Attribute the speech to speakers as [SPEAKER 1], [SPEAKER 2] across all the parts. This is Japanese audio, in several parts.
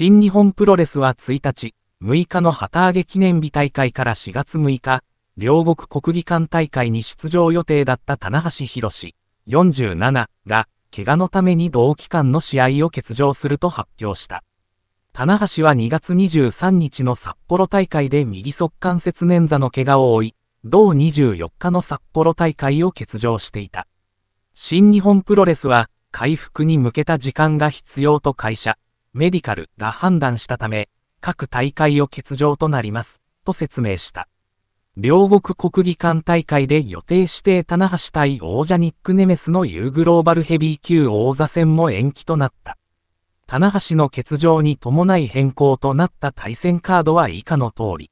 [SPEAKER 1] 新日本プロレスは1日、6日の旗揚げ記念日大会から4月6日、両国国技館大会に出場予定だった棚橋宏47が、怪我のために同期間の試合を欠場すると発表した。棚橋は2月23日の札幌大会で右側関節捻挫の怪我を負い、同24日の札幌大会を欠場していた。新日本プロレスは、回復に向けた時間が必要と会社、メディカルが判断したため、各大会を欠場となります、と説明した。両国国技館大会で予定して棚橋対王者ニックネメスの U グローバルヘビー級王座戦も延期となった。棚橋の欠場に伴い変更となった対戦カードは以下の通り。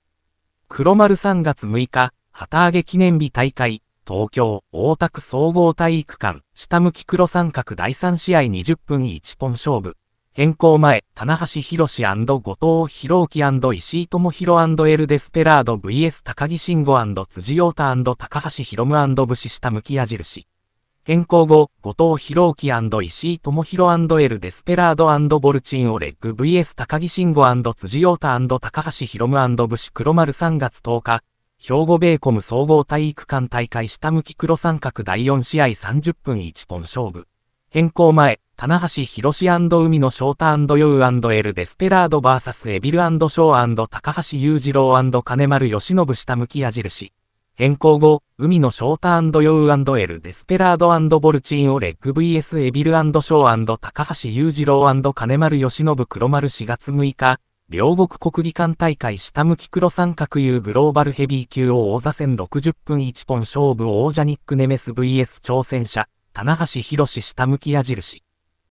[SPEAKER 1] 黒丸3月6日、旗揚げ記念日大会、東京、大田区総合体育館、下向き黒三角第3試合20分1本勝負。変更前、棚橋博士後藤博樹石井智博エルデスペラード VS 高木慎吾辻陽太高橋博夢武士下向き矢印。変更後、後藤博樹石井智博エルデスペラードボルチンオレッグ VS 高木慎吾辻陽太高橋博夢武士黒丸3月10日、兵庫ベーコム総合体育館大会下向き黒三角第4試合30分1本勝負。変更前、棚橋博士海のショータヨウエルデスペラード VS エビルショー高橋裕次郎金丸義信下向き矢印。変更後、海のショータヨウエルデスペラードボルチンオレッグ VS エビルショー高橋裕次郎金丸義信黒丸4月6日、両国国技館大会下向き黒三角 U グローバルヘビー級王座戦60分1本勝負王者ニックネメス VS 挑戦者、棚橋博士下向き矢印。